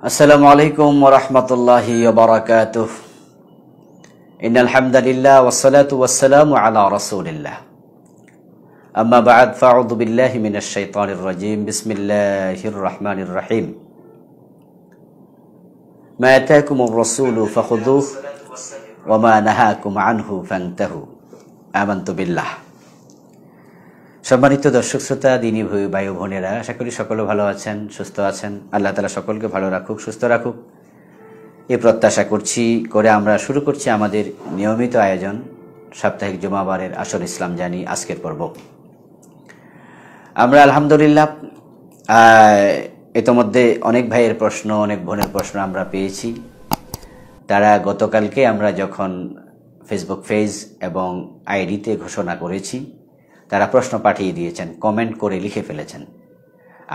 السلام عليكم ورحمة الله وبركاته إن الحمد لله والصلاة والسلام على رسول الله أما بعد فأعوذ بالله من الشيطان الرجيم بسم الله الرحمن الرحيم ما أتاكم الرسول فخذوه وما نهاكم عنه فانتهوا آمنت بالله সম্মানিত দর্শক শ্রোতা দিনী ভাই বোনেরা আশা করি সকলে ভালো আছেন সুস্থ আছেন আল্লাহ তালা সকলকে ভালো রাখুক সুস্থ রাখুক এ প্রত্যাশা করছি করে আমরা শুরু করছি আমাদের নিয়মিত আয়োজন সাপ্তাহিক জুমাবারের আসর ইসলাম জানি আজকের পর্ব আমরা আলহামদুলিল্লাহ ইতোমধ্যে অনেক ভাইয়ের প্রশ্ন অনেক বোনের প্রশ্ন আমরা পেয়েছি তারা গতকালকে আমরা যখন ফেসবুক পেজ এবং আইডিতে ঘোষণা করেছি তারা প্রশ্ন পাঠিয়ে দিয়েছেন কমেন্ট করে লিখে ফেলেছেন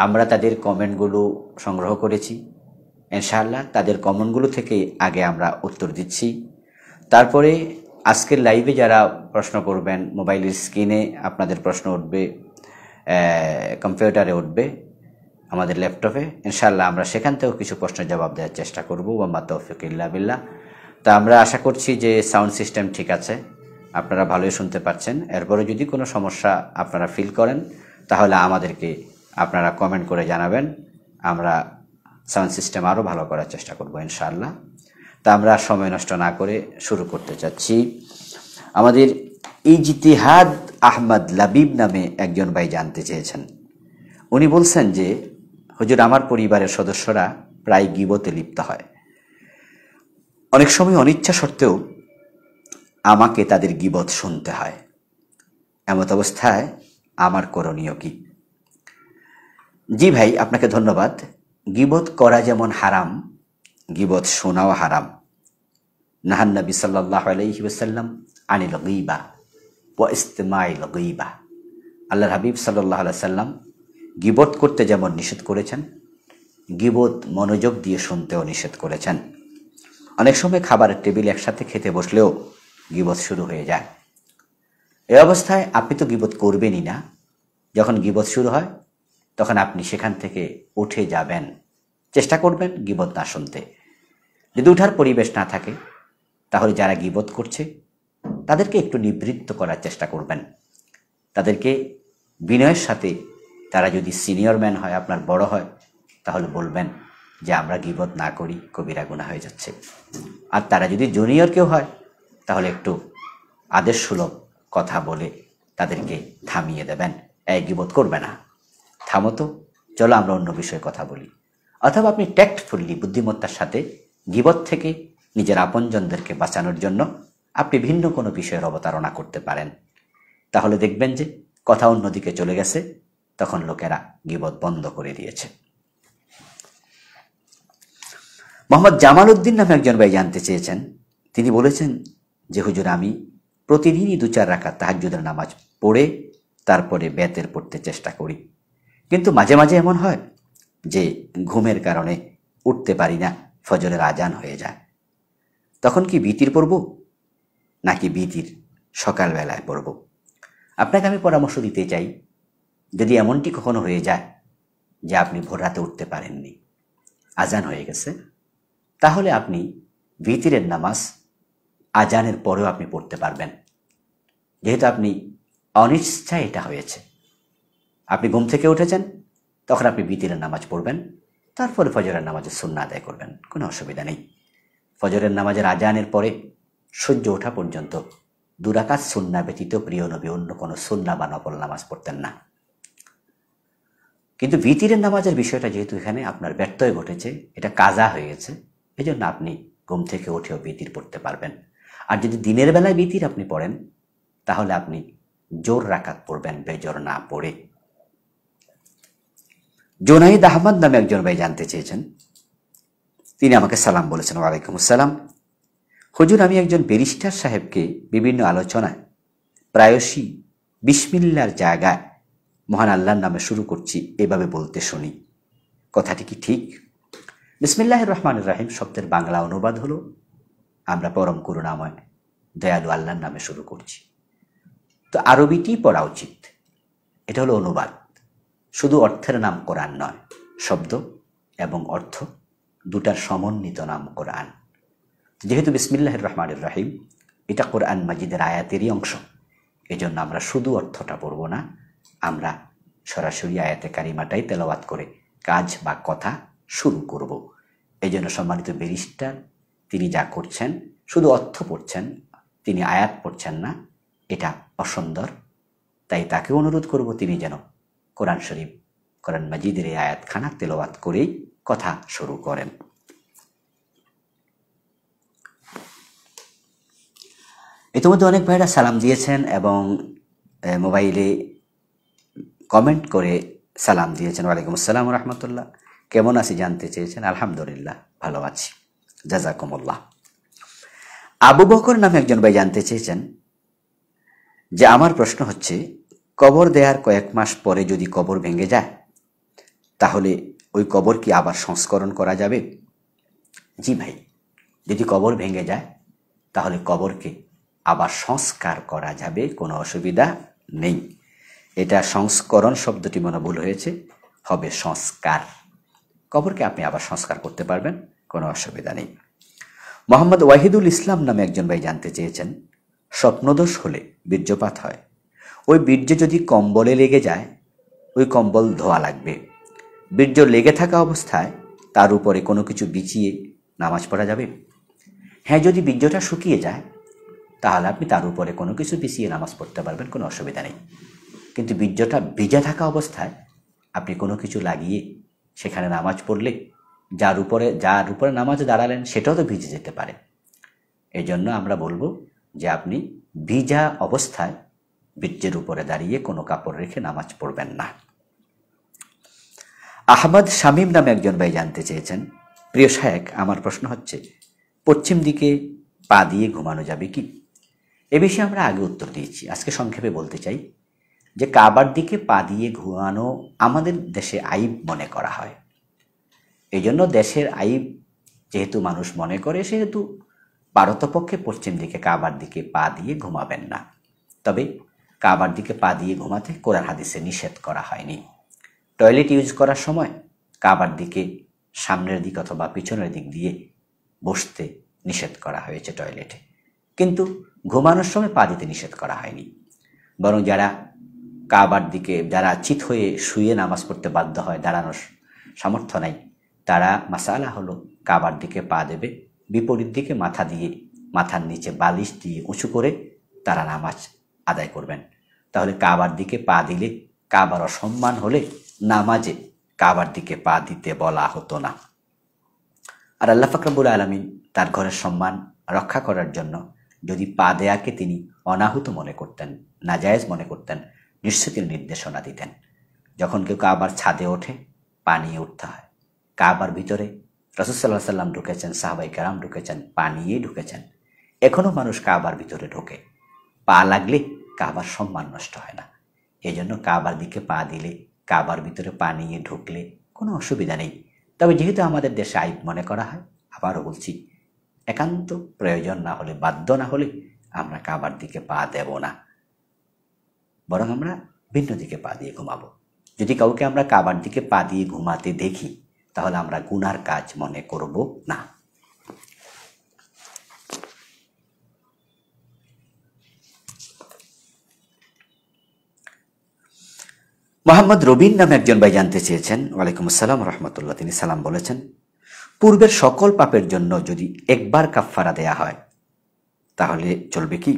আমরা তাদের কমেন্টগুলো সংগ্রহ করেছি ইনশাআল্লাহ তাদের কমেন্টগুলো থেকে আগে আমরা উত্তর দিচ্ছি তারপরে আজকের লাইভে যারা প্রশ্ন করবেন মোবাইলের স্ক্রিনে আপনাদের প্রশ্ন উঠবে কম্পিউটারে উঠবে আমাদের ল্যাপটপে ইনশাআল্লাহ আমরা সেখান থেকেও কিছু প্রশ্নের জবাব দেওয়ার চেষ্টা করবো বা তৌফিক ইল্লা বিল্লাহ তা আমরা আশা করছি যে সাউন্ড সিস্টেম ঠিক আছে আপনারা ভালোই শুনতে পাচ্ছেন এরপরে যদি কোনো সমস্যা আপনারা ফিল করেন তাহলে আমাদেরকে আপনারা কমেন্ট করে জানাবেন আমরা সাউন্ড সিস্টেম আরও ভালো করার চেষ্টা করবো ইনশাআল্লাহ তা আমরা সময় নষ্ট না করে শুরু করতে চাচ্ছি আমাদের ইজতিহাদ আহমদ লাবিব নামে একজন ভাই জানতে চেয়েছেন উনি বলছেন যে হুজুর আমার পরিবারের সদস্যরা প্রায় গিবতে লিপ্ত হয় অনেক সময় অনিচ্ছা সত্ত্বেও আমাকে তাদের গিবত শুনতে হয় এমত অবস্থায় আমার করণীয় কি জি ভাই আপনাকে ধন্যবাদ গিবত করা যেমন হারাম গিবত শোনাও হারাম নাহান্নবী সাল্লাহ আলহি ওসাল্লাম আনিল গিবা ও ইস্তেমাইল গিবা আল্লাহ হাবিব সাল্লাহ সাল্লাম গিবত করতে যেমন নিষেধ করেছেন গিবত মনোযোগ দিয়ে শুনতেও নিষেধ করেছেন অনেক সময় খাবারের টেবিল একসাথে খেতে বসলেও গিবত শুরু হয়ে যায় এ অবস্থায় আপনি তো গিবত করবেনই না যখন গিবত শুরু হয় তখন আপনি সেখান থেকে উঠে যাবেন চেষ্টা করবেন গিবত না শুনতে যদি উঠার পরিবেশ না থাকে তাহলে যারা গিবত করছে তাদেরকে একটু নিবৃত্ত করার চেষ্টা করবেন তাদেরকে বিনয়ের সাথে তারা যদি সিনিয়র ম্যান হয় আপনার বড় হয় তাহলে বলবেন যে আমরা গিবত না করি কবিরা গুণা হয়ে যাচ্ছে আর তারা যদি জুনিয়র কেউ হয় তাহলে একটু আদেশ সুলভ কথা বলে তাদেরকে থামিয়ে দেবেন এই গিবোধ করবে না থামো তো চলো আমরা অন্য বিষয়ে কথা বলি অথবা আপনি ট্যাক্টফুল্লি বুদ্ধিমত্তার সাথে গিবত থেকে নিজের আপনজনদেরকে বাঁচানোর জন্য আপনি ভিন্ন কোনো বিষয়ের অবতারণা করতে পারেন তাহলে দেখবেন যে কথা অন্যদিকে চলে গেছে তখন লোকেরা গিবত বন্ধ করে দিয়েছে মোহাম্মদ জামাল উদ্দিন নামে একজন ভাই জানতে চেয়েছেন তিনি বলেছেন যে হুজুর আমি প্রতিদিনই দু চার রাখা তাহাজুদের নামাজ পড়ে তারপরে ব্যাতের পড়তে চেষ্টা করি কিন্তু মাঝে মাঝে এমন হয় যে ঘুমের কারণে উঠতে পারি না ফজরের আজান হয়ে যায় তখন কি বিতির পড়ব নাকি বিতির সকালবেলায় পড়ব আপনাকে আমি পরামর্শ দিতে চাই যদি এমনটি কখনো হয়ে যায় যে আপনি ভোর রাতে উঠতে পারেননি আজান হয়ে গেছে তাহলে আপনি বিতিরের নামাজ আজানের পরেও আপনি পড়তে পারবেন যেহেতু আপনি অনিচ্ছায় এটা হয়েছে আপনি ঘুম থেকে উঠেছেন তখন আপনি বিতিরের নামাজ পড়বেন তারপরে ফজরের নামাজের সুন্না আদায় করবেন কোনো অসুবিধা নেই ফজরের নামাজের আজানের পরে সূর্য ওঠা পর্যন্ত দুরাকাত সুন্না ব্যতীত প্রিয় নবী অন্য কোনো সুন্না বা নকল নামাজ পড়তেন না কিন্তু ভিতিরের নামাজের বিষয়টা যেহেতু এখানে আপনার ব্যর্থয় ঘটেছে এটা কাজা হয়ে গেছে এজন্য আপনি ঘুম থেকে উঠেও বিতির পড়তে পারবেন আর যদি দিনের বেলায় বিতির আপনি পড়েন তাহলে আপনি জোর রাকাত পড়বেন বেজোর না পড়ে জোনাইদ আহমদ নামে একজন ভাই জানতে চেয়েছেন তিনি আমাকে সালাম বলেছেন ওয়ালাইকুম আসসালাম হুজুর আমি একজন ব্যারিস্টার সাহেবকে বিভিন্ন আলোচনায় প্রায়শই বিসমিল্লার জায়গায় মহান আল্লাহর নামে শুরু করছি এভাবে বলতে শুনি কথাটি কি ঠিক বিসমিল্লাহ রহমান রাহিম শব্দের বাংলা অনুবাদ হলো আমরা পরম করুণাময় দয়ালু আল্লাহর নামে শুরু করছি তো আরবিটি পড়া উচিত এটা হলো অনুবাদ শুধু অর্থের নাম কোরআন নয় শব্দ এবং অর্থ দুটার সমন্বিত নাম কোরআন যেহেতু বিসমিল্লাহ রহমান রাহিম এটা কোরআন মাজিদের আয়াতেরই অংশ এজন্য আমরা শুধু অর্থটা পড়ব না আমরা সরাসরি আয়াতে কারিমাটাই তেলাওয়াত করে কাজ বা কথা শুরু করব এই জন্য সম্মানিত ব্যারিস্টার তিনি যা করছেন শুধু অর্থ পড়ছেন তিনি আয়াত পড়ছেন না এটা অসুন্দর তাই তাকে অনুরোধ করব তিনি যেন কোরআন শরীফ কোরআন মাজিদের এই আয়াত খানা তেলোয়াত করেই কথা শুরু করেন ইতিমধ্যে অনেক ভাইরা সালাম দিয়েছেন এবং মোবাইলে কমেন্ট করে সালাম দিয়েছেন ওয়ালাইকুম আসসালাম রহমতুল্লাহ কেমন আছি জানতে চেয়েছেন আলহামদুলিল্লাহ ভালো আছি জাজাকুমুল্লাহ আবু বকর নামে একজন ভাই জানতে চেয়েছেন যে আমার প্রশ্ন হচ্ছে কবর দেয়ার কয়েক মাস পরে যদি কবর ভেঙে যায় তাহলে ওই কবর কি আবার সংস্করণ করা যাবে জি ভাই যদি কবর ভেঙে যায় তাহলে কবরকে আবার সংস্কার করা যাবে কোনো অসুবিধা নেই এটা সংস্করণ শব্দটি মনে ভুল হয়েছে হবে সংস্কার কবরকে আপনি আবার সংস্কার করতে পারবেন কোনো অসুবিধা নেই মোহাম্মদ ওয়াহিদুল ইসলাম নামে একজন ভাই জানতে চেয়েছেন স্বপ্নদোষ হলে বীর্যপাত হয় ওই বীর্য যদি কম্বলে লেগে যায় ওই কম্বল ধোয়া লাগবে বীর্য লেগে থাকা অবস্থায় তার উপরে কোনো কিছু বিছিয়ে নামাজ পড়া যাবে হ্যাঁ যদি বীর্যটা শুকিয়ে যায় তাহলে আপনি তার উপরে কোনো কিছু বিছিয়ে নামাজ পড়তে পারবেন কোনো অসুবিধা নেই কিন্তু বীর্যটা ভিজে থাকা অবস্থায় আপনি কোনো কিছু লাগিয়ে সেখানে নামাজ পড়লে যার উপরে যার উপরে নামাজে দাঁড়ালেন সেটাও তো ভিজে যেতে পারে এজন্য আমরা বলবো যে আপনি ভিজা অবস্থায় বীর্যের উপরে দাঁড়িয়ে কোনো কাপড় রেখে নামাজ পড়বেন না আহমদ শামীম নামে একজন ভাই জানতে চেয়েছেন প্রিয় শায়েক আমার প্রশ্ন হচ্ছে পশ্চিম দিকে পা দিয়ে ঘুমানো যাবে কি এ বিষয়ে আমরা আগে উত্তর দিয়েছি আজকে সংক্ষেপে বলতে চাই যে কাবার দিকে পা দিয়ে ঘুমানো আমাদের দেশে আইব মনে করা হয় এই জন্য দেশের আইব যেহেতু মানুষ মনে করে সেহেতু পারতপক্ষে পশ্চিম দিকে কাবার দিকে পা দিয়ে ঘুমাবেন না তবে কাবার দিকে পা দিয়ে ঘুমাতে কোরআন হাদিসে নিষেধ করা হয়নি টয়লেট ইউজ করার সময় কাবার দিকে সামনের দিক অথবা পিছনের দিক দিয়ে বসতে নিষেধ করা হয়েছে টয়লেটে কিন্তু ঘুমানোর সময় পা দিতে নিষেধ করা হয়নি বরং যারা কাবার দিকে যারা চিত হয়ে শুয়ে নামাজ পড়তে বাধ্য হয় দাঁড়ানোর সামর্থ্য নাই তারা মাসালা হলো কাবার দিকে পা দেবে বিপরীত দিকে মাথা দিয়ে মাথার নিচে বালিশ দিয়ে উঁচু করে তারা নামাজ আদায় করবেন তাহলে কাবার দিকে পা দিলে কাবার অসম্মান হলে নামাজে কাবার দিকে পা দিতে বলা হতো না আর আল্লাহ ফাকরাবুল আলমিন তার ঘরের সম্মান রক্ষা করার জন্য যদি পা দেয়াকে তিনি অনাহুত মনে করতেন নাজায়েজ মনে করতেন নিশ্চয় তিনি নির্দেশনা দিতেন যখন কেউ কাবার ছাদে ওঠে পা নিয়ে উঠতে হয় কাবার ভিতরে রসদাল্লাহ সাল্লাম ঢুকেছেন সাহাবাই কারাম ঢুকেছেন পা নিয়েই ঢুকেছেন এখনও মানুষ কাবার ভিতরে ঢোকে পা লাগলে কাবার সম্মান নষ্ট হয় না এই জন্য কাবার দিকে পা দিলে কাবার ভিতরে পা নিয়ে ঢুকলে কোনো অসুবিধা নেই তবে যেহেতু আমাদের দেশে আইব মনে করা হয় আবারও বলছি একান্ত প্রয়োজন না হলে বাধ্য না হলে আমরা কাবার দিকে পা দেব না বরং আমরা ভিন্ন দিকে পা দিয়ে ঘুমাবো যদি কাউকে আমরা কাবার দিকে পা দিয়ে ঘুমাতে দেখি তাহলে আমরা গুনার কাজ মনে করব না মোহাম্মদ রবিন নামে একজন ভাই জানতে চেয়েছেন ওয়ালাইকুম আসসালাম রহমতুল্লাহ তিনি সালাম বলেছেন পূর্বের সকল পাপের জন্য যদি একবার কাফফারা দেয়া হয় তাহলে চলবে কি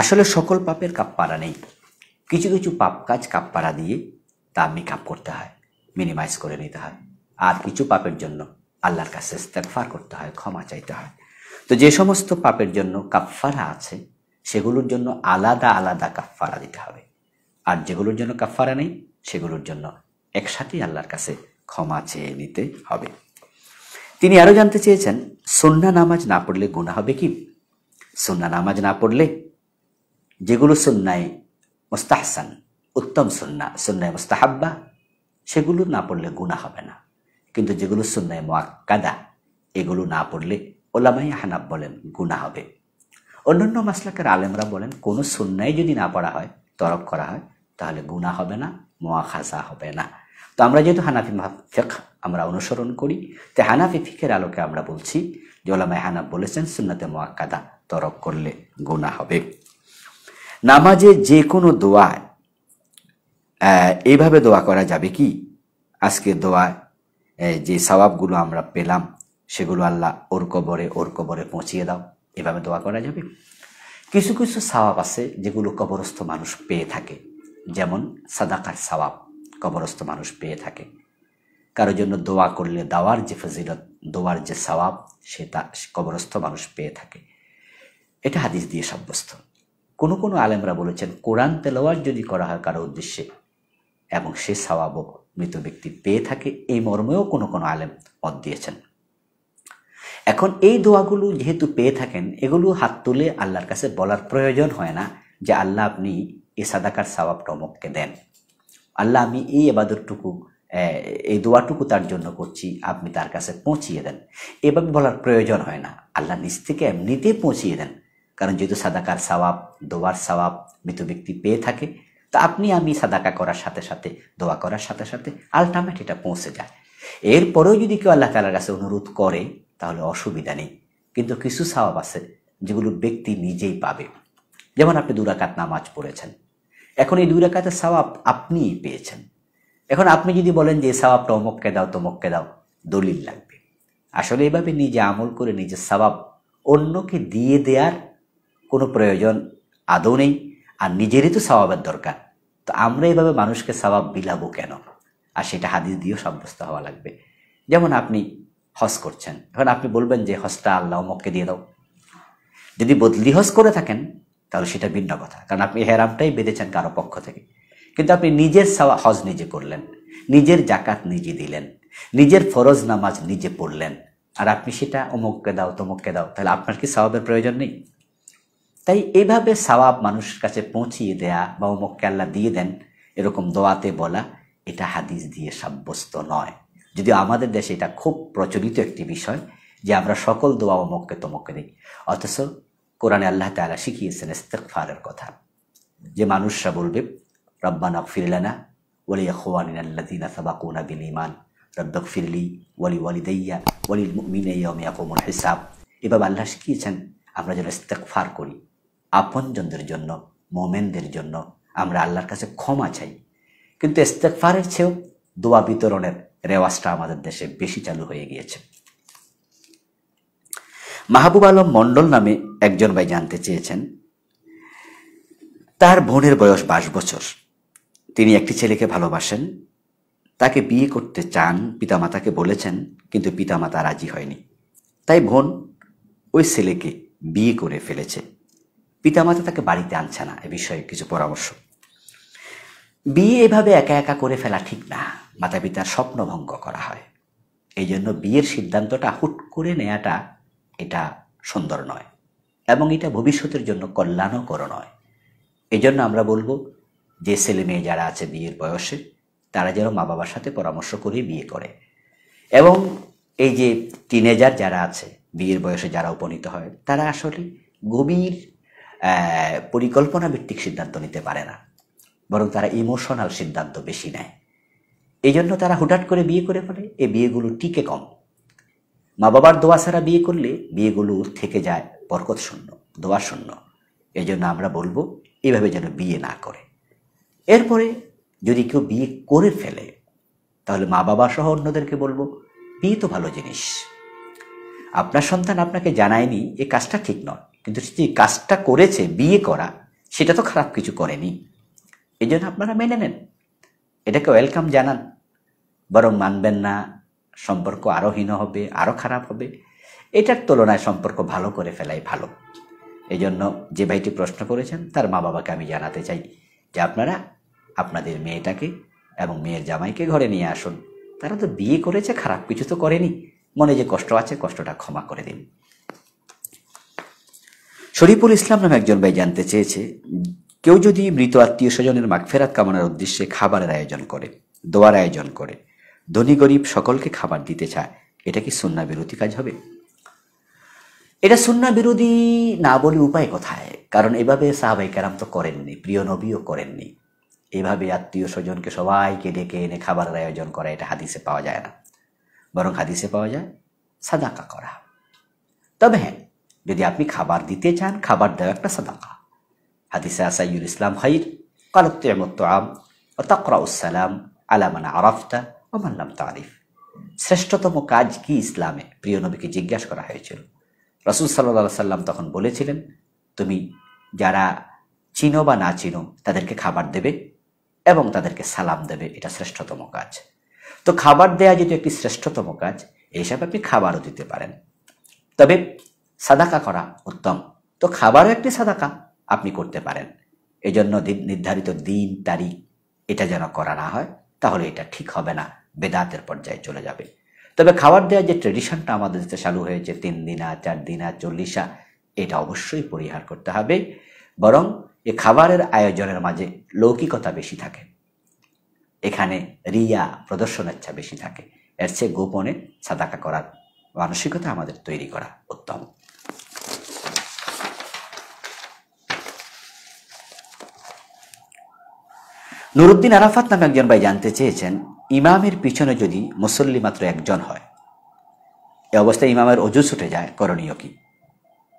আসলে সকল পাপের কাপ্পারা নেই কিছু কিছু পাপ কাজ কাপ্পারা দিয়ে তা মেকআপ করতে হয় মিনিমাইজ করে নিতে হয় আর কিছু পাপের জন্য আল্লাহর কাছে ইস্তেকফার করতে হয় ক্ষমা চাইতে হয় তো যে সমস্ত পাপের জন্য কাফফারা আছে সেগুলোর জন্য আলাদা আলাদা কাফফারা দিতে হবে আর যেগুলোর জন্য কাফফারা নেই সেগুলোর জন্য একসাথেই আল্লাহর কাছে ক্ষমা চেয়ে নিতে হবে তিনি আরও জানতে চেয়েছেন সন্না নামাজ না পড়লে গুণা হবে কি সন্না নামাজ না পড়লে যেগুলো সন্ন্যায় মোস্তাহসান উত্তম সন্না সন্ন্যায় মোস্তাহাব্বা সেগুলো না পড়লে গুণা হবে না কিন্তু যেগুলো সুন্নায় মোয়াক্কাদা এগুলো না পড়লে ওলামাই হানাব বলেন গুণা হবে অন্যান্য মাসলাকের আলেমরা বলেন কোনো সুন্নায় যদি না পড়া হয় তরক করা হয় তাহলে গুণা হবে না মোয়াখাসা হবে না তো আমরা যেহেতু হানাফি ফেক আমরা অনুসরণ করি তো হানাফি ফিকের আলোকে আমরা বলছি যে ওলামাই হানাফ বলেছেন সুন্নাতে মোয়াক্কাদা তরক করলে গুণা হবে নামাজে যে কোনো দোয়া এভাবে দোয়া করা যাবে কি আজকে দোয়া যে সবাবগুলো আমরা পেলাম সেগুলো আল্লাহ ওর কবরে ওর কবরে পৌঁছিয়ে দাও এভাবে দোয়া করা যাবে কিছু কিছু সবাব আছে যেগুলো কবরস্থ মানুষ পেয়ে থাকে যেমন সাদাকার সবাব কবরস্থ মানুষ পেয়ে থাকে কারো জন্য দোয়া করলে দাওয়ার যে ফজিলত দোয়ার যে সবাব সে তা কবরস্থ মানুষ পেয়ে থাকে এটা হাদিস দিয়ে সাব্যস্ত কোনো কোনো আলেমরা বলেছেন কোরআন তেলোয়ার যদি করা হয় কারো উদ্দেশ্যে এবং সে সবাবও মৃত ব্যক্তি পেয়ে থাকে এই মর্মেও কোনো কোনো আলেম পদ দিয়েছেন এখন এই দোয়াগুলো যেহেতু পেয়ে থাকেন এগুলো হাত তুলে আল্লাহর কাছে বলার প্রয়োজন হয় না যে আল্লাহ আপনি এ সাদাকার সবাবটা অমককে দেন আল্লাহ আমি এই এবাদরটুকু এই দোয়াটুকু তার জন্য করছি আপনি তার কাছে পৌঁছিয়ে দেন এভাবে বলার প্রয়োজন হয় না আল্লাহ নিজ থেকে এমনিতেই পৌঁছিয়ে দেন কারণ যেহেতু সাদাকার সবাব দোয়ার সবাব মৃত ব্যক্তি পেয়ে থাকে তা আপনি আমি সাদাকা করার সাথে সাথে দোয়া করার সাথে সাথে আলটামেট এটা পৌঁছে যায় এরপরেও যদি কেউ আল্লাহ তালার কাছে অনুরোধ করে তাহলে অসুবিধা নেই কিন্তু কিছু স্বভাব আছে যেগুলো ব্যক্তি নিজেই পাবে যেমন আপনি দুরাকাত নামাজ পড়েছেন এখন এই দুরাকাতের স্বভাব আপনিই পেয়েছেন এখন আপনি যদি বলেন যে স্বভাবটা অমককে দাও তমককে দাও দলিল লাগবে আসলে এভাবে নিজে আমল করে নিজের স্বভাব অন্যকে দিয়ে দেওয়ার কোনো প্রয়োজন আদৌ নেই আর নিজেরই তো স্বভাবের দরকার তো আমরা এভাবে মানুষকে সবাব বিলাবো কেন আর সেটা হাদিস দিয়েও সাব্যস্ত হওয়া লাগবে যেমন আপনি হজ করছেন এখন আপনি বলবেন যে হসটা আল্লাহ মককে দিয়ে দাও যদি বদলি হস করে থাকেন তাহলে সেটা ভিন্ন কথা কারণ আপনি হেরামটাই বেঁধেছেন কারো পক্ষ থেকে কিন্তু আপনি নিজের সাওয়া হজ নিজে করলেন নিজের জাকাত নিজে দিলেন নিজের ফরজ নামাজ নিজে পড়লেন আর আপনি সেটা অমুককে দাও তমুককে দাও তাহলে আপনার কি স্বভাবের প্রয়োজন নেই তাই এভাবে সবাব মানুষের কাছে পৌঁছিয়ে দেয়া বা উমককে আল্লাহ দিয়ে দেন এরকম দোয়াতে বলা এটা হাদিস দিয়ে সাব্যস্ত নয় যদিও আমাদের দেশে এটা খুব প্রচলিত একটি বিষয় যে আমরা সকল দোয়া অমককে তমককে দিই অথচ কোরআনে আল্লাহ তালা শিখিয়েছেন ইস্তেকফারের কথা যে মানুষরা বলবে রব্বানা ফিরলানা ওলি আল্লাহ সাবাকুনা বিন ইমান রব্বক ফিরলি ওয়ালি ওয়ালি মিনে ইয়মিয়া কোমল হিসাব এভাবে আল্লাহ শিখিয়েছেন আমরা যেন ইস্তেকফার করি আপনজনদের জন্য মোমেনদের জন্য আমরা আল্লাহর কাছে ক্ষমা চাই কিন্তু ইস্তেকফারের চেয়েও দোয়া বিতরণের রেওয়াজটা আমাদের দেশে বেশি চালু হয়ে গিয়েছে মাহবুব আলম মণ্ডল নামে একজন ভাই জানতে চেয়েছেন তার বোনের বয়স বাইশ বছর তিনি একটি ছেলেকে ভালোবাসেন তাকে বিয়ে করতে চান পিতামাতাকে বলেছেন কিন্তু পিতামাতা রাজি হয়নি তাই বোন ওই ছেলেকে বিয়ে করে ফেলেছে পিতামাতা তাকে বাড়িতে আনছে না এ বিষয়ে কিছু পরামর্শ বিয়ে এভাবে একা একা করে ফেলা ঠিক না মাতা পিতার স্বপ্নভঙ্গ করা হয় এই জন্য বিয়ের সিদ্ধান্তটা হুট করে নেয়াটা এটা সুন্দর নয় এবং এটা ভবিষ্যতের জন্য কল্যাণকর নয় এই জন্য আমরা বলবো যে ছেলে মেয়ে যারা আছে বিয়ের বয়সে তারা যেন মা বাবার সাথে পরামর্শ করে বিয়ে করে এবং এই যে টিনেজার যারা আছে বিয়ের বয়সে যারা উপনীত হয় তারা আসলে গভীর পরিকল্পনা ভিত্তিক সিদ্ধান্ত নিতে পারে না বরং তারা ইমোশনাল সিদ্ধান্ত বেশি নেয় এই জন্য তারা হুটাট করে বিয়ে করে ফেলে এই বিয়েগুলো টিকে কম মা বাবার দোয়া ছাড়া বিয়ে করলে বিয়েগুলো থেকে যায় বরকত শূন্য দোয়া শূন্য এই জন্য আমরা বলবো এভাবে যেন বিয়ে না করে এরপরে যদি কেউ বিয়ে করে ফেলে তাহলে মা বাবা সহ অন্যদেরকে বলবো বিয়ে তো ভালো জিনিস আপনার সন্তান আপনাকে জানায়নি এ কাজটা ঠিক নয় কিন্তু যে কাজটা করেছে বিয়ে করা সেটা তো খারাপ কিছু করেনি এই জন্য আপনারা মেনে নেন এটাকে ওয়েলকাম জানান বরং মানবেন না সম্পর্ক আরও হীন হবে আরও খারাপ হবে এটার তুলনায় সম্পর্ক ভালো করে ফেলাই ভালো এই জন্য যে ভাইটি প্রশ্ন করেছেন তার মা বাবাকে আমি জানাতে চাই যে আপনারা আপনাদের মেয়েটাকে এবং মেয়ের জামাইকে ঘরে নিয়ে আসুন তারা তো বিয়ে করেছে খারাপ কিছু তো করেনি মনে যে কষ্ট আছে কষ্টটা ক্ষমা করে দিন শরীফুল ইসলাম নামে একজন ভাই জানতে চেয়েছে কেউ যদি মৃত আত্মীয় স্বজনের মাগফেরাত কামানোর উদ্দেশ্যে খাবারের আয়োজন করে দোয়ার আয়োজন করে ধনী গরিব সকলকে খাবার দিতে চায় এটা কি সুন্না বিরোধী কাজ হবে এটা সুন্না বিরোধী না বলে উপায় কোথায় কারণ এভাবে সাহাবাই কারাম তো করেননি প্রিয় নবীও করেননি এভাবে আত্মীয় স্বজনকে সবাইকে ডেকে এনে খাবারের আয়োজন করা এটা হাদিসে পাওয়া যায় না বরং হাদিসে পাওয়া যায় সাদাকা করা তবে হ্যাঁ যদি আপনি খাবার দিতে চান খাবার দেওয়া একটা সাদাকা হাদিসে আসাইউল ইসলাম খাইর কালত্ত আম ও তাকরা উসালাম আলামানা আরাফতা ও মাল্লাম তারিফ শ্রেষ্ঠতম কাজ কি ইসলামে প্রিয় নবীকে জিজ্ঞাসা করা হয়েছিল রসুল সাল্লা সাল্লাম তখন বলেছিলেন তুমি যারা চিনো বা না চিনো তাদেরকে খাবার দেবে এবং তাদেরকে সালাম দেবে এটা শ্রেষ্ঠতম কাজ তো খাবার দেয়া যেহেতু একটি শ্রেষ্ঠতম কাজ এই হিসাবে আপনি খাবারও দিতে পারেন তবে সাদাকা করা উত্তম তো খাবারও একটি সাদাকা আপনি করতে পারেন এজন্য নির্ধারিত দিন তারিখ এটা যেন করা না হয় তাহলে এটা ঠিক হবে না বেদাতের পর্যায়ে চলে যাবে তবে খাবার দেওয়ার যে ট্রেডিশনটা আমাদের দেশে চালু হয়েছে তিন দিনা চার দিনা চল্লিশা এটা অবশ্যই পরিহার করতে হবে বরং এ খাবারের আয়োজনের মাঝে লৌকিকতা বেশি থাকে এখানে রিয়া প্রদর্শনেচ্ছা বেশি থাকে এর চেয়ে গোপনে সাদাকা করার মানসিকতা আমাদের তৈরি করা উত্তম নুরুদ্দিন আরাফাত নামে একজন ভাই জানতে চেয়েছেন ইমামের পিছনে যদি মুসল্লি মাত্র একজন হয় এ অবস্থায় ইমামের অজু ছুটে যায় করণীয় কি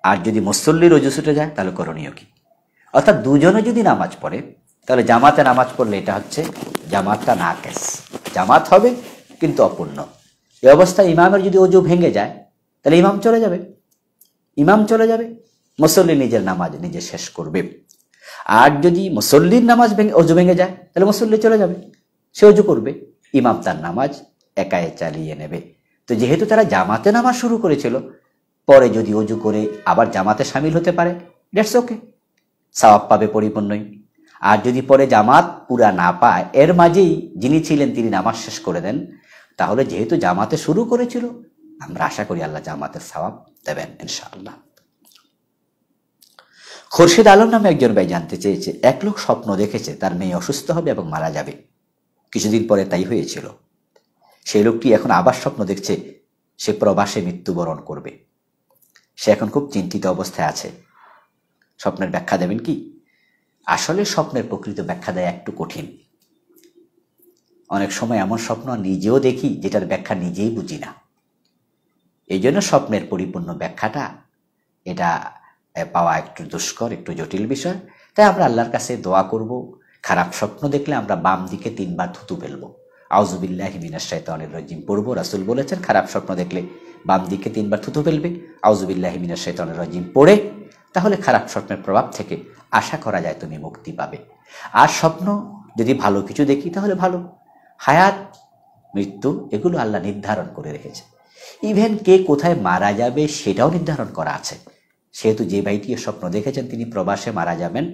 আর যদি মুসল্লির অজু ছুটে যায় তাহলে করণীয় কি অর্থাৎ দুজনে যদি নামাজ পড়ে তাহলে জামাতে নামাজ পড়লে এটা হচ্ছে জামাতটা না কেস জামাত হবে কিন্তু অপূর্ণ এ অবস্থায় ইমামের যদি অজু ভেঙে যায় তাহলে ইমাম চলে যাবে ইমাম চলে যাবে মুসল্লি নিজের নামাজ নিজে শেষ করবে আর যদি মুসল্লির নামাজ ভেঙে অজু ভেঙে যায় তাহলে মুসল্লি চলে যাবে সে অজু করবে ইমাম তার নামাজ একাই চালিয়ে নেবে তো যেহেতু তারা জামাতে নামাজ শুরু করেছিল পরে যদি অজু করে আবার জামাতে সামিল হতে পারে ডেটস ওকে সবাব পাবে পরিপূর্ণই আর যদি পরে জামাত পুরা না পায় এর মাঝেই যিনি ছিলেন তিনি নামাজ শেষ করে দেন তাহলে যেহেতু জামাতে শুরু করেছিল আমরা আশা করি আল্লাহ জামাতের সবাব দেবেন ইনশাআল্লাহ খুরশিদ আলম নামে একজন ভাই জানতে চেয়েছে এক লোক স্বপ্ন দেখেছে তার মেয়ে অসুস্থ হবে এবং মারা যাবে কিছুদিন পরে তাই হয়েছিল সেই লোকটি এখন আবার স্বপ্ন দেখছে সে প্রবাসে মৃত্যুবরণ করবে সে এখন খুব চিন্তিত অবস্থায় আছে স্বপ্নের ব্যাখ্যা দেবেন কি আসলে স্বপ্নের প্রকৃত ব্যাখ্যা দেয় একটু কঠিন অনেক সময় এমন স্বপ্ন নিজেও দেখি যেটার ব্যাখ্যা নিজেই বুঝি না এই জন্য স্বপ্নের পরিপূর্ণ ব্যাখ্যাটা এটা পাওয়া একটু দুষ্কর একটু জটিল বিষয় তাই আমরা আল্লাহর কাছে দোয়া করব খারাপ স্বপ্ন দেখলে আমরা বাম দিকে তিনবার থুতু ফেলবো আউজুবিল্লাহ হিমিনা শৈতানের রজিম পড়বো রাসুল বলেছেন খারাপ স্বপ্ন দেখলে বাম দিকে তিনবার থুতু ফেলবে আউজুবিল্লাহ হিমিনা শৈতানের রজিম পড়ে তাহলে খারাপ স্বপ্নের প্রভাব থেকে আশা করা যায় তুমি মুক্তি পাবে আর স্বপ্ন যদি ভালো কিছু দেখি তাহলে ভালো হায়াত মৃত্যু এগুলো আল্লাহ নির্ধারণ করে রেখেছে ইভেন কে কোথায় মারা যাবে সেটাও নির্ধারণ করা আছে সেহেতু যে ভাইটি স্বপ্ন দেখেছেন তিনি প্রবাসে মারা যাবেন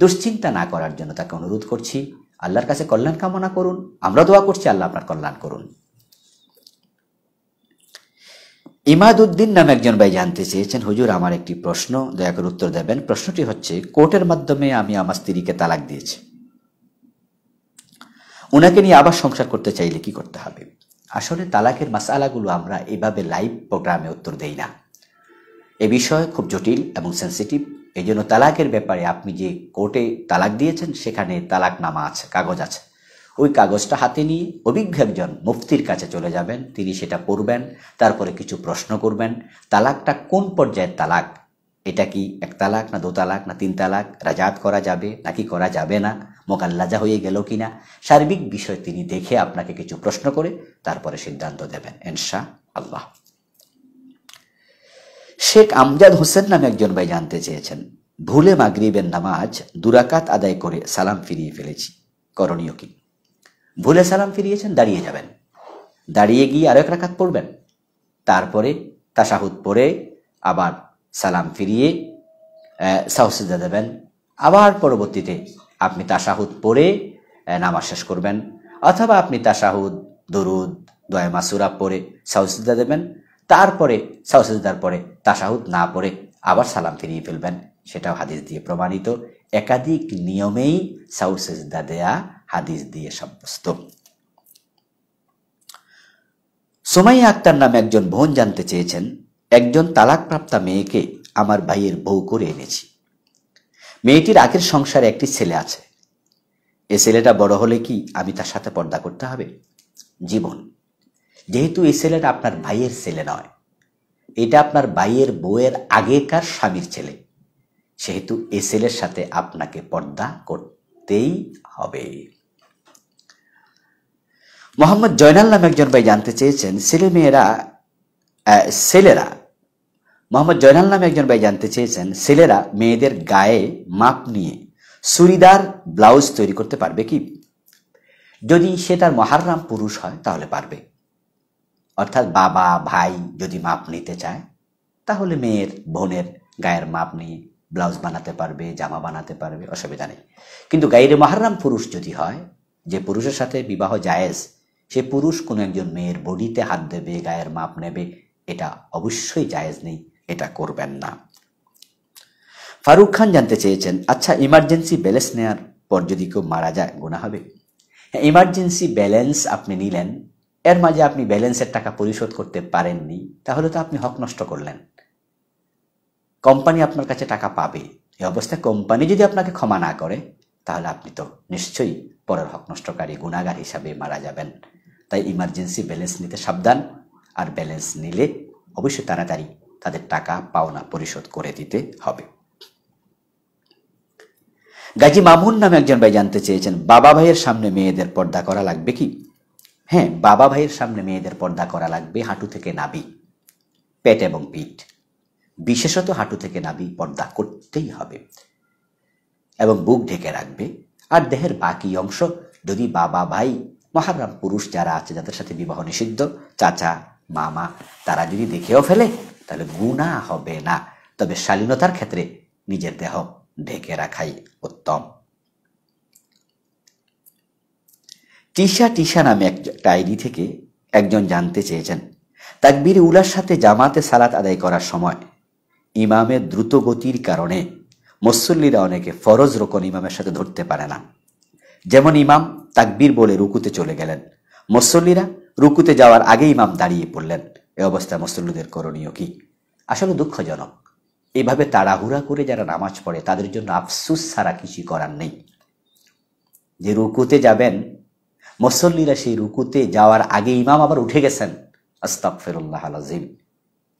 দুশ্চিন্তা না করার জন্য তাকে অনুরোধ করছি আল্লাহর কাছে কল্যাণ কামনা করুন আমরা দোয়া করছি আল্লাহ আপনার কল্যাণ করুন ইমাদুদ্দিন নামে একজন ভাই জানতে চেয়েছেন হুজুর আমার একটি প্রশ্ন দয়া করে উত্তর দেবেন প্রশ্নটি হচ্ছে কোর্টের মাধ্যমে আমি আমার স্ত্রীকে তালাক দিয়েছি ওনাকে নিয়ে আবার সংসার করতে চাইলে কি করতে হবে আসলে তালাকের মাসালাগুলো আমরা এভাবে লাইভ প্রোগ্রামে উত্তর দেই না এ বিষয় খুব জটিল এবং সেন্সিটিভ এই জন্য তালাকের ব্যাপারে আপনি যে কোর্টে তালাক দিয়েছেন সেখানে তালাক নামা আছে কাগজ আছে ওই কাগজটা হাতে নিয়ে অভিজ্ঞ একজন মুফতির কাছে চলে যাবেন তিনি সেটা পড়বেন তারপরে কিছু প্রশ্ন করবেন তালাকটা কোন পর্যায়ের তালাক এটা কি এক তালাক না দু তালাক না তিন তালাক রাজাত করা যাবে নাকি করা যাবে না মোকাল্লাজা হয়ে গেল কি না সার্বিক বিষয় তিনি দেখে আপনাকে কিছু প্রশ্ন করে তারপরে সিদ্ধান্ত দেবেন এনশা আল্লাহ শেখ আমজাদ হোসেন নামে একজন ভাই জানতে চেয়েছেন ভুলে মাগরিবের নামাজ দুরাকাত আদায় করে সালাম ফিরিয়ে ফেলেছি করণীয় কি ভুলে সালাম ফিরিয়েছেন দাঁড়িয়ে যাবেন দাঁড়িয়ে গিয়ে আরো এক রাখাত পড়বেন তারপরে তাসাহুদ পরে আবার সালাম ফিরিয়ে সাহসিদা দেবেন আবার পরবর্তীতে আপনি তাসাহুদ পরে নামাজ শেষ করবেন অথবা আপনি তাসাহুদ দরুদ দয়া মাসুরা পরে সাহসিদা দেবেন তারপরে সাউসেজদার পরে তাসাহুদ না পড়ে আবার সালাম ফিরিয়ে ফেলবেন সেটাও হাদিস দিয়ে প্রমাণিত একাধিক নিয়মেই সাউসেজদা দেয়া হাদিস দিয়ে সাব্যস্ত সোমাই আক্তার নামে একজন বোন জানতে চেয়েছেন একজন তালাকপ্রাপ্তা মেয়েকে আমার ভাইয়ের বউ করে এনেছি মেয়েটির আগের সংসারে একটি ছেলে আছে এ ছেলেটা বড় হলে কি আমি তার সাথে পর্দা করতে হবে জীবন যেহেতু এই ছেলেটা আপনার ভাইয়ের ছেলে নয় এটা আপনার ভাইয়ের বউয়ের আগেকার স্বামীর ছেলে সেহেতু এ ছেলের সাথে আপনাকে পর্দা করতেই হবে মোহাম্মদ জয়নাল নামে একজন ভাই জানতে চেয়েছেন ছেলে মেয়েরা ছেলেরা মোহাম্মদ জয়নাল নামে একজন ভাই জানতে চেয়েছেন ছেলেরা মেয়েদের গায়ে মাপ নিয়ে চুড়িদার ব্লাউজ তৈরি করতে পারবে কি যদি সে তার মহারাম পুরুষ হয় তাহলে পারবে অর্থাৎ বাবা ভাই যদি মাপ নিতে চায় তাহলে মেয়ের বোনের গায়ের মাপ নিয়ে ব্লাউজ বানাতে পারবে জামা বানাতে পারবে অসুবিধা নেই কিন্তু গাইরে মাহারাম পুরুষ যদি হয় যে পুরুষের সাথে বিবাহ জায়েজ সে পুরুষ কোনো একজন মেয়ের বডিতে হাত দেবে গায়ের মাপ নেবে এটা অবশ্যই জায়েজ নেই এটা করবেন না ফারুক খান জানতে চেয়েছেন আচ্ছা ইমার্জেন্সি ব্যালেন্স নেওয়ার পর যদি কেউ মারা যায় গোনা হবে ইমার্জেন্সি ব্যালেন্স আপনি নিলেন এর মাঝে আপনি ব্যালেন্সের টাকা পরিশোধ করতে পারেননি তাহলে তো আপনি হক নষ্ট করলেন কোম্পানি আপনার কাছে টাকা পাবে এ অবস্থায় কোম্পানি যদি আপনাকে ক্ষমা না করে তাহলে আপনি তো নিশ্চয়ই পরের হক নষ্টকারী গুণাগার হিসাবে মারা যাবেন তাই ইমার্জেন্সি ব্যালেন্স নিতে সাবধান আর ব্যালেন্স নিলে অবশ্যই তাড়াতাড়ি তাদের টাকা পাওনা পরিশোধ করে দিতে হবে গাজী মামুন নামে একজন ভাই জানতে চেয়েছেন বাবা ভাইয়ের সামনে মেয়েদের পর্দা করা লাগবে কি হ্যাঁ বাবা ভাইয়ের সামনে মেয়েদের পর্দা করা লাগবে হাঁটু থেকে নাবি পেট এবং পিঠ বিশেষত হাঁটু থেকে নাবি পর্দা করতেই হবে এবং বুক ঢেকে রাখবে আর দেহের বাকি অংশ যদি বাবা ভাই মহারাম পুরুষ যারা আছে যাদের সাথে বিবাহ নিষিদ্ধ চাচা মামা তারা যদি দেখেও ফেলে তাহলে গুণা হবে না তবে শালীনতার ক্ষেত্রে নিজের দেহ ঢেকে রাখাই উত্তম টিশা টিশা নামে এক ডায়েরি থেকে একজন জানতে চেয়েছেন তাকবির উলার সাথে জামাতে সালাত আদায় করার সময় ইমামের দ্রুত গতির কারণে মুসল্লিরা অনেকে ফরজ রোকন ইমামের সাথে ধরতে পারে না যেমন ইমাম তাকবির বলে রুকুতে চলে গেলেন মুসল্লিরা রুকুতে যাওয়ার আগে ইমাম দাঁড়িয়ে পড়লেন এ অবস্থায় মুসল্লিদের করণীয় কি আসলে দুঃখজনক এভাবে তাড়াহুড়া করে যারা নামাজ পড়ে তাদের জন্য আফসুস ছাড়া কিছুই করার নেই যে রুকুতে যাবেন মুসল্লিরা সেই রুকুতে যাওয়ার আগে ইমাম আবার উঠে গেছেন আস্তাক ফেরুল্লাহ আলজিম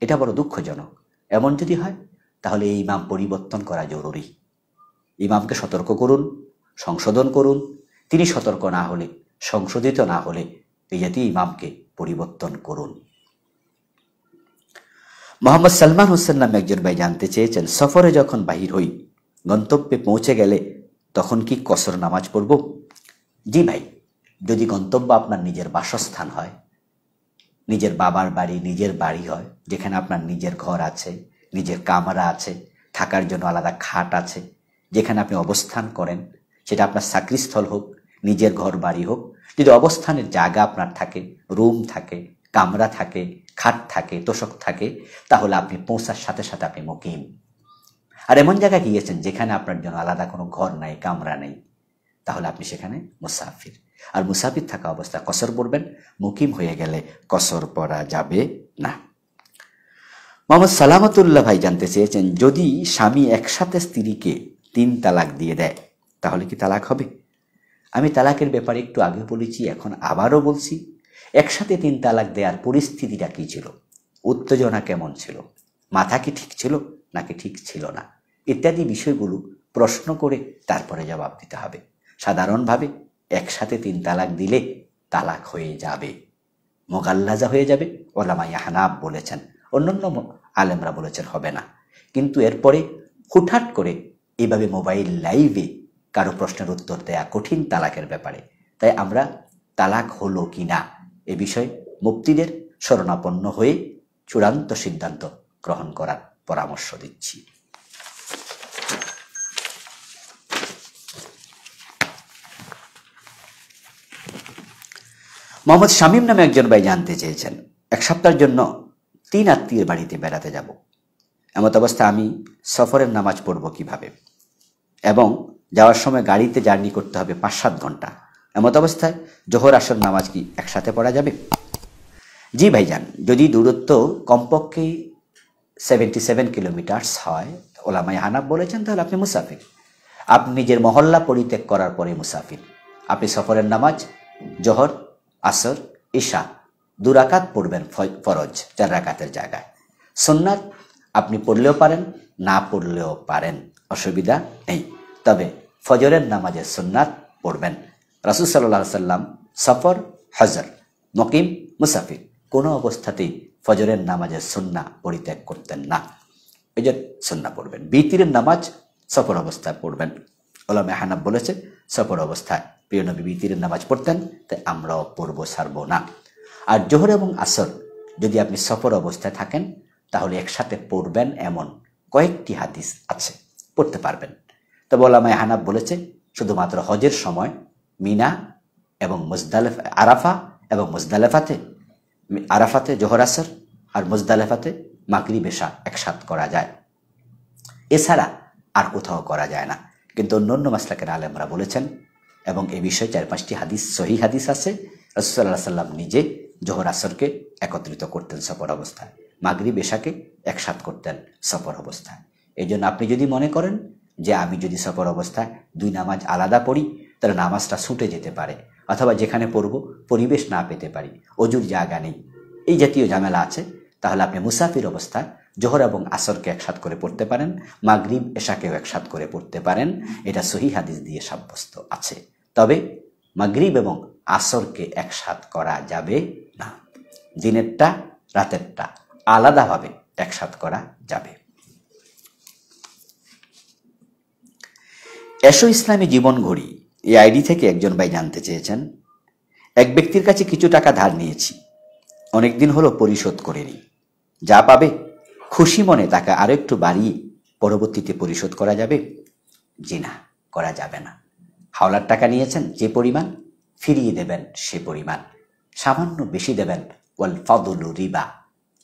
এটা বড় দুঃখজনক এমন যদি হয় তাহলে এই ইমাম পরিবর্তন করা জরুরি ইমামকে সতর্ক করুন সংশোধন করুন তিনি সতর্ক না হলে সংশোধিত না হলে এই জাতীয় ইমামকে পরিবর্তন করুন মোহাম্মদ সালমান হোসেন নামে একজন ভাই জানতে চেয়েছেন সফরে যখন বাহির হই গন্তব্যে পৌঁছে গেলে তখন কি কসর নামাজ পড়ব জি ভাই যদি গন্তব্য আপনার নিজের বাসস্থান হয় নিজের বাবার বাড়ি নিজের বাড়ি হয় যেখানে আপনার নিজের ঘর আছে নিজের কামরা আছে থাকার জন্য আলাদা খাট আছে যেখানে আপনি অবস্থান করেন সেটা আপনার চাকরিস্থল হোক নিজের ঘর বাড়ি হোক যদি অবস্থানের জায়গা আপনার থাকে রুম থাকে কামরা থাকে খাট থাকে তোষক থাকে তাহলে আপনি পৌঁছার সাথে সাথে আপনি মুকিম আর এমন জায়গায় গিয়েছেন যেখানে আপনার জন্য আলাদা কোনো ঘর নাই কামরা নেই তাহলে আপনি সেখানে মুসাফির আর মুসাফির থাকা অবস্থায় কসর পড়বেন মুকিম হয়ে গেলে কসর পড়া যাবে না মোহাম্মদ সালামতুল্লাহ ভাই জানতে চেয়েছেন যদি স্বামী একসাথে স্ত্রীকে তিন তালাক দিয়ে দেয় তাহলে কি তালাক হবে আমি তালাকের ব্যাপারে একটু আগে বলেছি এখন আবারও বলছি একসাথে তিন তালাক দেওয়ার পরিস্থিতিটা কী ছিল উত্তেজনা কেমন ছিল মাথা কি ঠিক ছিল নাকি ঠিক ছিল না ইত্যাদি বিষয়গুলো প্রশ্ন করে তারপরে জবাব দিতে হবে সাধারণভাবে একসাথে তিন তালাক দিলে তালাক হয়ে যাবে মোগাল্লাজা হয়ে যাবে ওলামা হানাব বলেছেন অন্যান্য আলেমরা বলেছেন হবে না কিন্তু এরপরে হুটহাট করে এভাবে মোবাইল লাইভে কারো প্রশ্নের উত্তর দেয়া কঠিন তালাকের ব্যাপারে তাই আমরা তালাক হলো কি না এ বিষয়ে মুক্তিদের শরণাপন্ন হয়ে চূড়ান্ত সিদ্ধান্ত গ্রহণ করার পরামর্শ দিচ্ছি মোহাম্মদ শামীম নামে একজন ভাই জানতে চেয়েছেন এক সপ্তাহের জন্য তিন আত্মীয়ের বাড়িতে বেড়াতে যাব এমত অবস্থা আমি সফরের নামাজ পড়ব কিভাবে এবং যাওয়ার সময় গাড়িতে জার্নি করতে হবে পাঁচ সাত ঘন্টা এমত অবস্থায় জোহর আসর নামাজ কি একসাথে পড়া যাবে জি ভাইজান যদি দূরত্ব কমপক্ষে সেভেন্টি সেভেন কিলোমিটার্স হয় ওলামাই হানাব বলেছেন তাহলে আপনি মুসাফির আপনি নিজের মহল্লা পরিত্যাগ করার পরে মুসাফির আপনি সফরের নামাজ জোহর আসর ঈশা দুরাকাত পড়বেন ফরজ চার রাকাতের জায়গায় সন্ন্যাত আপনি পড়লেও পারেন না পড়লেও পারেন অসুবিধা নেই তবে ফজরের নামাজে সন্ন্যাত পড়বেন রাসুল সাল্লাহ সাল্লাম সফর হজর মকিম মুসাফির কোনো অবস্থাতেই ফজরের নামাজের সন্না পরিত্যাগ করতেন না এই যে সন্না পড়বেন বিতিরের নামাজ সফর অবস্থায় পড়বেন ওলা মেহানাব বলেছে সফর অবস্থায় প্রিয় নবী বিতিরের নামাজ পড়তেন তাই আমরাও পড়ব সারব না আর জোহর এবং আসর যদি আপনি সফর অবস্থায় থাকেন তাহলে একসাথে পড়বেন এমন কয়েকটি হাদিস আছে পড়তে পারবেন তবে ওলামায় হানাব বলেছে শুধুমাত্র হজের সময় মিনা এবং মুজদালেফা আরাফা এবং মুজদালেফাতে আরাফাতে জোহর আসর আর মুজদালেফাতে মাকরি বেশা একসাথ করা যায় এছাড়া আর কোথাও করা যায় না কিন্তু অন্য অন্য মাসলাকের আলেমরা বলেছেন এবং এ বিষয়ে চার পাঁচটি হাদিস সহি হাদিস আছে রসুল্লাহ সাল্লাম নিজে জোহর আসরকে একত্রিত করতেন সফর অবস্থায় মাগরি বেশাকে একসাথ করতেন সফর অবস্থায় এই জন্য আপনি যদি মনে করেন যে আমি যদি সফর অবস্থায় দুই নামাজ আলাদা পড়ি তাহলে নামাজটা ছুটে যেতে পারে অথবা যেখানে পড়ব পরিবেশ না পেতে পারি অজুর জায়গা নেই এই জাতীয় ঝামেলা আছে তাহলে আপনি মুসাফির অবস্থায় জোহর এবং আসরকে একসাথ করে পড়তে পারেন মাগরিব এশাকেও একসাথ করে পড়তে পারেন এটা সহি হাদিস দিয়ে সাব্যস্ত আছে তবে মাগরিব এবং আসরকে একসাথ করা যাবে না দিনেরটা রাতেরটা আলাদাভাবে একসাথ করা যাবে এসো ইসলামী জীবন ঘড়ি এই আইডি থেকে একজন ভাই জানতে চেয়েছেন এক ব্যক্তির কাছে কিছু টাকা ধার নিয়েছি অনেকদিন হলো পরিশোধ করিনি যা পাবে খুশি মনে টাকা আরো একটু বাড়িয়ে পরবর্তীতে পরিশোধ করা যাবে জি না করা যাবে না হাওলার টাকা নিয়েছেন যে পরিমাণ ফিরিয়ে দেবেন সে পরিমাণ সামান্য বেশি দেবেন ওয়াল ফাদুলু রিবা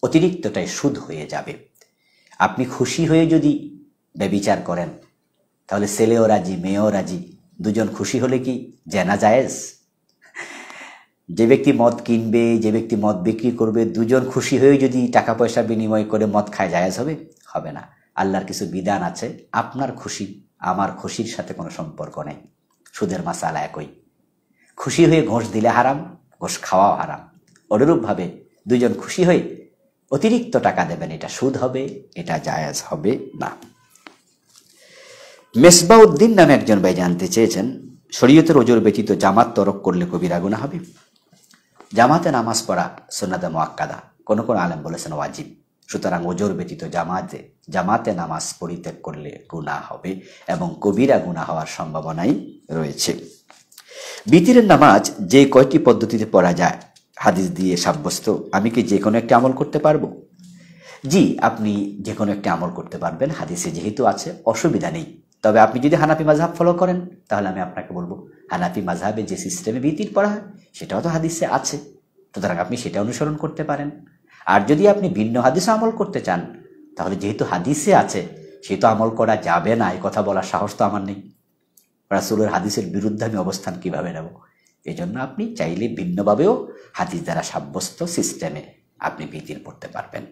অতিরিক্তটাই সুদ হয়ে যাবে আপনি খুশি হয়ে যদি ব্যবিচার করেন তাহলে ছেলেও রাজি মেয়েও রাজি দুজন খুশি হলে কি জেনা জায়েজ যে ব্যক্তি মদ কিনবে যে ব্যক্তি মদ বিক্রি করবে দুজন খুশি হয়ে যদি টাকা পয়সা বিনিময় করে মদ খায় জায়েজ হবে হবে না আল্লাহর কিছু বিধান আছে আপনার খুশি আমার খুশির সাথে কোনো সম্পর্ক নেই সুদের মাসালা একই খুশি হয়ে ঘোষ দিলে হারাম ঘোষ খাওয়াও হারাম অনুরূপভাবে দুজন খুশি হয়ে অতিরিক্ত টাকা দেবেন এটা সুদ হবে এটা জায়াজ হবে না মেসবাউদ্দিন নামে একজন ভাই জানতে চেয়েছেন শরীয়তের ওজোর ব্যতীত জামাত তরক করলে কবিরা গুণা হবে জামাতে নামাজ পড়া সোনাদে মোয়াক্কাদা কোনো কোনো আলেম বলেছেন ওয়াজিব সুতরাং ওজোর ব্যতীত জামাতে জামাতে নামাজ পরিত্যাগ করলে গুণা হবে এবং কবিরা গুণা হওয়ার সম্ভাবনাই রয়েছে বিতিরের নামাজ যে কয়টি পদ্ধতিতে পড়া যায় হাদিস দিয়ে সাব্যস্ত আমি কি যে কোনো একটি আমল করতে পারবো জি আপনি যে কোনো একটি আমল করতে পারবেন হাদিসে যেহেতু আছে অসুবিধা নেই তবে আপনি যদি হানাফি মাঝহাব ফলো করেন তাহলে আমি আপনাকে বলবো হানাফি মাঝহাবে যে সিস্টেমে বিতির পড়া হয় সেটাও তো হাদিসে আছে সুতরাং আপনি সেটা অনুসরণ করতে পারেন আর যদি আপনি ভিন্ন হাদিসে আমল করতে চান তাহলে যেহেতু হাদিসে আছে সে তো আমল করা যাবে না এ কথা বলার সাহস তো আমার নেই রাসুলের হাদিসের বিরুদ্ধে আমি অবস্থান কিভাবে নেব এই জন্য আপনি চাইলে ভিন্নভাবেও হাদিস দ্বারা সাব্যস্ত সিস্টেমে আপনি বিতির পড়তে পারবেন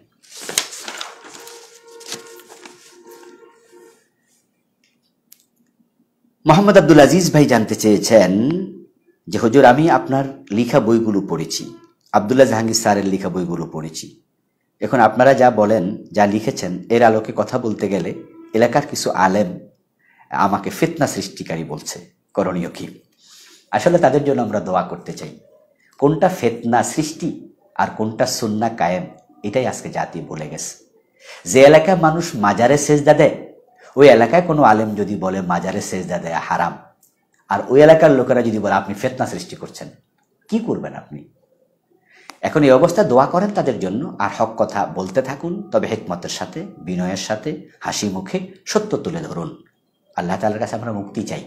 মোহাম্মদ আব্দুল আজিজ ভাই জানতে চেয়েছেন যে হজুর আমি আপনার লেখা বইগুলো পড়েছি আবদুল্লাহ জাহাঙ্গীর স্যারের লিখা বইগুলো পড়েছি এখন আপনারা যা বলেন যা লিখেছেন এর আলোকে কথা বলতে গেলে এলাকার কিছু আলেম আমাকে ফিতনা সৃষ্টিকারী বলছে করণীয় কি আসলে তাদের জন্য আমরা দোয়া করতে চাই কোনটা ফেতনা সৃষ্টি আর কোনটা সুন্না কায়েম এটাই আজকে জাতি বলে গেছে যে এলাকায় মানুষ মাজারে সেজদা দেয় ওই এলাকায় কোনো আলেম যদি বলে মাজারে সেজদা দেয় হারাম আর ওই এলাকার লোকেরা যদি বলে আপনি ফেতনা সৃষ্টি করছেন কি করবেন আপনি এখন এই অবস্থায় দোয়া করেন তাদের জন্য আর হক কথা বলতে থাকুন তবে হেকমতের সাথে বিনয়ের সাথে হাসি মুখে সত্য তুলে ধরুন আল্লাহ তালার কাছে আমরা মুক্তি চাই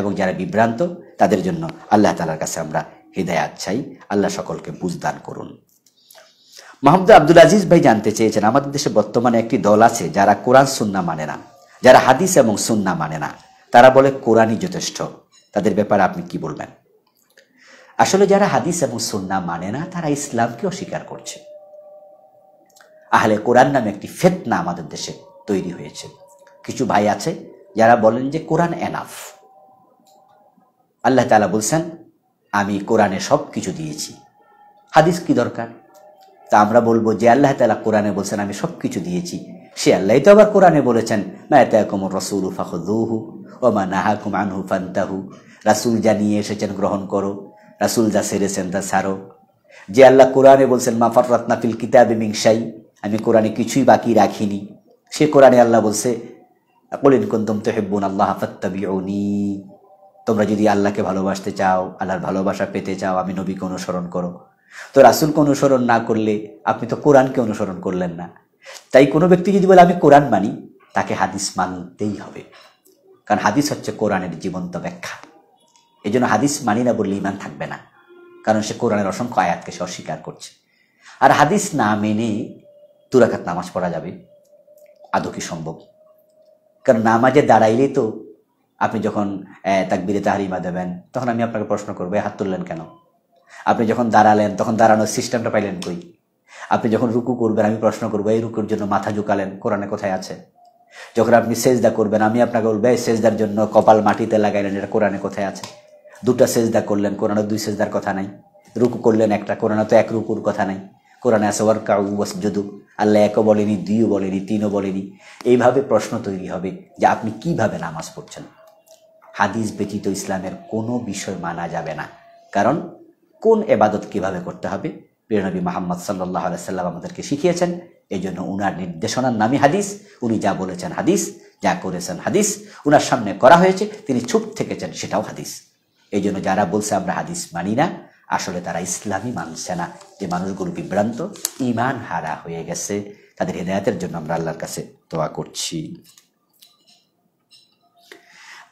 এবং যারা বিভ্রান্ত তাদের জন্য আল্লাহ তালার কাছে আমরা হৃদয়াত চাই আল্লাহ সকলকে বুঝদান করুন মাহমুদ আব্দুল আজিজ ভাই জানতে চেয়েছেন আমাদের দেশে বর্তমানে একটি দল আছে যারা কোরআন সুন্না মানে না যারা হাদিস এবং সুন্না মানে না তারা বলে কোরআনই যথেষ্ট তাদের ব্যাপারে আপনি কি বলবেন আসলে যারা হাদিস এবং সুন্না মানে না তারা ইসলামকে অস্বীকার করছে আহলে কোরআন নামে একটি ফেতনা আমাদের দেশে তৈরি হয়েছে কিছু ভাই আছে যারা বলেন যে কোরআন এনাফ আল্লাহ তালা বলছেন আমি কোরআনে সব কিছু দিয়েছি হাদিস কি দরকার তা আমরা বলবো যে আল্লাহ তালা কোরআনে বলছেন আমি সব কিছু দিয়েছি সে আল্লাহ তো আবার কোরআনে বলেছেন মায়াতাকুম রসুল ফাখুহু ওমা নাহাকুম আনহু ফান্তাহু রাসুল যা নিয়ে এসেছেন গ্রহণ করো রাসুল যা সেরেছেন তা সারো যে আল্লাহ কোরআনে বলছেন মাফার রত্নাফিল কিতাবে মিংসাই আমি কোরআনে কিছুই বাকি রাখিনি সে কোরআনে আল্লাহ বলছে তোমরা যদি আল্লাহকে ভালোবাসতে চাও আল্লাহর ভালোবাসা পেতে চাও আমি নবীকে অনুসরণ করো তো রাসুলকে অনুসরণ না করলে আপনি তো কোরআনকে অনুসরণ করলেন না তাই কোনো ব্যক্তি যদি বলে আমি কোরআন মানি তাকে হাদিস মানতেই হবে কারণ হাদিস হচ্ছে কোরআনের জীবন্ত ব্যাখ্যা এই জন্য হাদিস মানি না বললে ইমান থাকবে না কারণ সে কোরআনের অসংখ্য আয়াতকে সে অস্বীকার করছে আর হাদিস না মেনে তুরাকাত নামাজ পড়া যাবে আদৌ কি সম্ভব কারণ নামাজে দাঁড়াইলেই তো আপনি যখন তাকবিরে তাহারিমা দেবেন তখন আমি আপনাকে প্রশ্ন করবো হাত তুললেন কেন আপনি যখন দাঁড়ালেন তখন দাঁড়ানোর সিস্টেমটা পাইলেন কই আপনি যখন রুকু করবেন আমি প্রশ্ন করবো এই রুকুর জন্য মাথা ঝুঁকালেন কোরআনে কোথায় আছে যখন আপনি সেজদা করবেন আমি আপনাকে বলবো এই সেজদার জন্য কপাল মাটিতে লাগাইলেন এটা কোরআনে কোথায় আছে দুটা সেজদা করলেন কোরআনে দুই সেজদার কথা নাই রুকু করলেন একটা কোরআনে তো এক রুকুর কথা নাই কোরআনে আছে ওয়ার কাউ আল্লাহ একও বলেনি দুইও বলেনি তিনও বলেনি এইভাবে প্রশ্ন তৈরি হবে যে আপনি কিভাবে নামাজ পড়ছেন হাদিস ব্যতীত ইসলামের কোনো বিষয় মানা যাবে না কারণ কোন এবাদত কিভাবে করতে হবে প্রিয়নবী মোহাম্মদ সাল্লাহ সাল্লাম আমাদেরকে শিখিয়েছেন এই জন্য উনার নির্দেশনার নামই হাদিস উনি যা বলেছেন হাদিস যা করেছেন হাদিস উনার সামনে করা হয়েছে তিনি ছুপ থেকেছেন সেটাও হাদিস এই জন্য যারা বলছে আমরা হাদিস মানি না আসলে তারা ইসলামই মানছে হ্যাঁ না যে মানুষগুলো বিভ্রান্ত ইমান হারা হয়ে গেছে তাদের হৃদায়তের জন্য আমরা আল্লাহর কাছে দোয়া করছি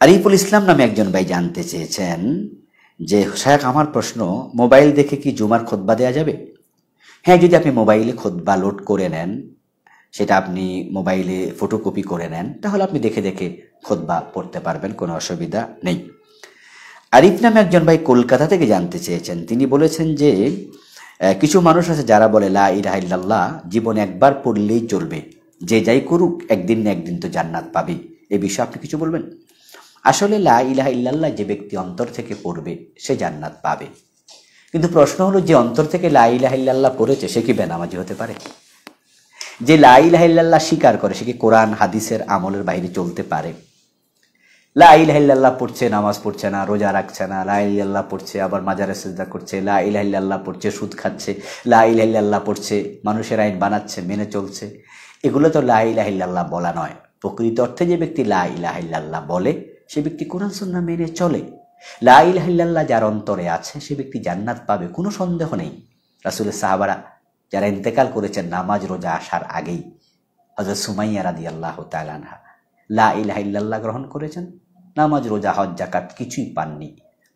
আরিফুল ইসলাম নামে একজন ভাই জানতে চেয়েছেন যে শেখ আমার প্রশ্ন মোবাইল দেখে কি জুমার খোদবা দেওয়া যাবে হ্যাঁ যদি আপনি মোবাইলে খোদবা লোড করে নেন সেটা আপনি মোবাইলে ফটোকপি করে নেন তাহলে আপনি দেখে দেখে খোদবা পড়তে পারবেন কোনো অসুবিধা নেই আরিফ নামে একজন ভাই কলকাতা থেকে জানতে চেয়েছেন তিনি বলেছেন যে কিছু মানুষ আছে যারা বলে লা ইরাহিল্লাহ জীবনে একবার পড়লেই চলবে যে যাই করুক একদিন না একদিন তো জান্নাত পাবে এ বিষয়ে আপনি কিছু বলবেন আসলে লা ইলাহা ইল্লাল্লাহ যে ব্যক্তি অন্তর থেকে পড়বে সে জান্নাত পাবে কিন্তু প্রশ্ন হলো যে অন্তর থেকে লা ইলাহা ইল্লাল্লাহ পড়েছে সে কি বেনামাজি হতে পারে যে লা ইলাহা ইল্লাল্লাহ স্বীকার করে সে কি কোরআন হাদিসের আমলের বাইরে চলতে পারে লাইল্লাহ পড়ছে নামাজ পড়ছে না রোজা রাখছে না লাইল্লাহ পড়ছে আবার মাজারে সেজদা করছে লাইল্লাহ পড়ছে সুদ খাচ্ছে লাইল্লাহ পড়ছে মানুষের আইন বানাচ্ছে মেনে চলছে এগুলো তো লাইল্লাহ বলা নয় প্রকৃত অর্থে যে ব্যক্তি লাইল্লাহ বলে সে ব্যক্তি কোরআন সন্না মেনে চলে লাইল্লাহ যার অন্তরে আছে সে ব্যক্তি জান্নাত পাবে কোনো সন্দেহ নেই রাসুল সাহাবারা যারা ইন্তেকাল করেছেন নামাজ রোজা আসার আগেই হজরত সুমাইয়া রাদি আল্লাহ তালানহা লা ইলাহা গ্রহণ করেছেন নামাজ রোজা হজ জাকাত কিছুই পাননি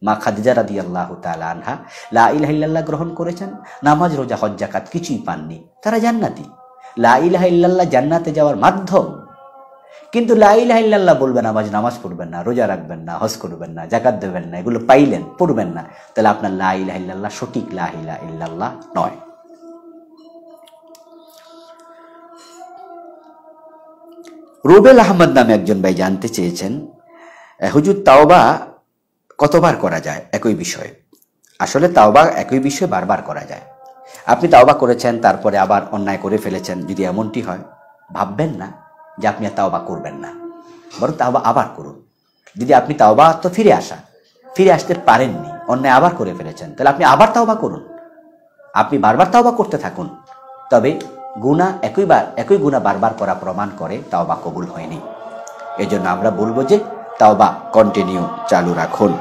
মা খাদিজা রাদি আল্লাহ তালা আনহা লাইলাহিল্লাহ গ্রহণ করেছেন নামাজ রোজা হজ জাকাত কিছুই পাননি তারা জান্নাতি লাহ্লাহ জান্নাতে যাওয়ার মাধ্যম কিন্তু লাহ্লাহ বলবেন আমাজ নামাজ পড়বেন না রোজা রাখবেন না হজ করবেন না জাকাত দেবেন না এগুলো পাইলেন পড়বেন না তাহলে আপনার লাহ্লাহ সঠিক লাহিলা ইল্লাল্লাহ নয় রুবেল আহমদ নামে একজন ভাই জানতে চেয়েছেন হুজুর তাওবা কতবার করা যায় একই বিষয়ে আসলে তাওবা একই বিষয়ে বারবার করা যায় আপনি তাওবা করেছেন তারপরে আবার অন্যায় করে ফেলেছেন যদি এমনটি হয় ভাববেন না যে আপনি আর তাওবা করবেন না বরং তাওবা আবার করুন যদি আপনি তাওবা তো ফিরে আসা ফিরে আসতে পারেননি অন্যায় আবার করে ফেলেছেন তাহলে আপনি আবার তাওবা করুন আপনি বারবার তাওবা করতে থাকুন তবে গুণা একইবার একই গুণা বারবার করা প্রমাণ করে তাওবা কবুল হয়নি এজন্য আমরা বলবো যে তাওবা কন্টিনিউ চালু রাখুন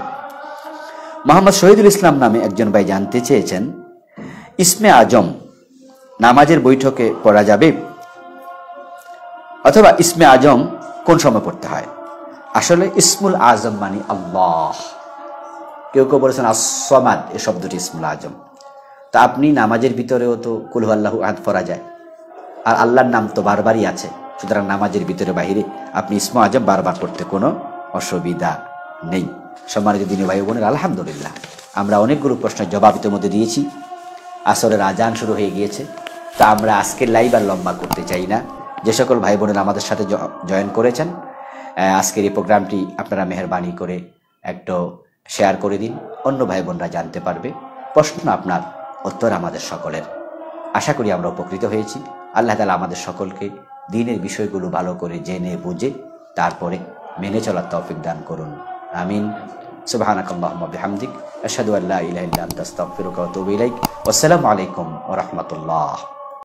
মোহাম্মদ শহীদুল ইসলাম নামে একজন ভাই জানতে চেয়েছেন ইসমে আজম নামাজের বৈঠকে পড়া যাবে অথবা ইসমে আজম কোন সময় পড়তে হয় আসলে ইসমুল আজম মানে আল্লাহ কেউ কেউ বলেছেন আসমাদ এ শব্দটি ইসমুল আজম তা আপনি নামাজের ভিতরেও তো কুলহু আল্লাহ পড়া যায় আর আল্লাহর নাম তো বারবারই আছে সুতরাং নামাজের ভিতরে বাহিরে আপনি ইসমু আজম বারবার পড়তে কোনো অসুবিধা নেই সম্মানিত দিনী ভাই বোনের আলহামদুলিল্লাহ আমরা অনেকগুলো প্রশ্নের জবাব ইতিমধ্যে দিয়েছি আসরের আজান শুরু হয়ে গিয়েছে তা আমরা আজকের লাইভ আর লম্বা করতে চাই না যে সকল ভাই বোনেরা আমাদের সাথে জয়েন করেছেন আজকের এই প্রোগ্রামটি আপনারা মেহরবানি করে একটু শেয়ার করে দিন অন্য ভাই বোনরা জানতে পারবে প্রশ্ন আপনার উত্তর আমাদের সকলের আশা করি আমরা উপকৃত হয়েছি আল্লাহ তালা আমাদের সকলকে দিনের বিষয়গুলো ভালো করে জেনে বুঝে তারপরে মেনে চলার তৌফিক দান করুন আমিন সুবাহানাকাল্লাহমা বিহামদিক আশহাদু আল্লাহ ইলাহা ইল্লা আনতা আস্তাগফিরুকা ওয়া আতুবু আসসালামু আলাইকুম ওয়া রাহমাতুল্লাহ